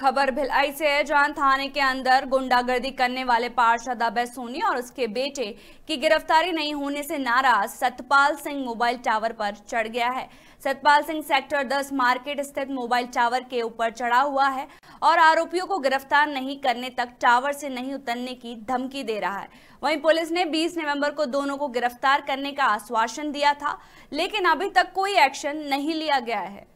खबर भिलाई से है जहां थाने के अंदर गुंडागर्दी करने वाले पार्षद अभय सोनी और उसके बेटे की गिरफ्तारी नहीं होने से नाराज सतपाल सिंह मोबाइल टावर पर चढ़ गया है सतपाल सिंह सेक्टर 10 मार्केट स्थित मोबाइल टावर के ऊपर चढ़ा हुआ है और आरोपियों को गिरफ्तार नहीं करने तक टावर से नहीं उतरने की धमकी दे रहा है वहीं पुलिस ने 20 नवंबर को दोनों को गिरफ्तार करने का आश्वासन दिया था लेकिन अभी तक कोई एक्शन नहीं लिया गया है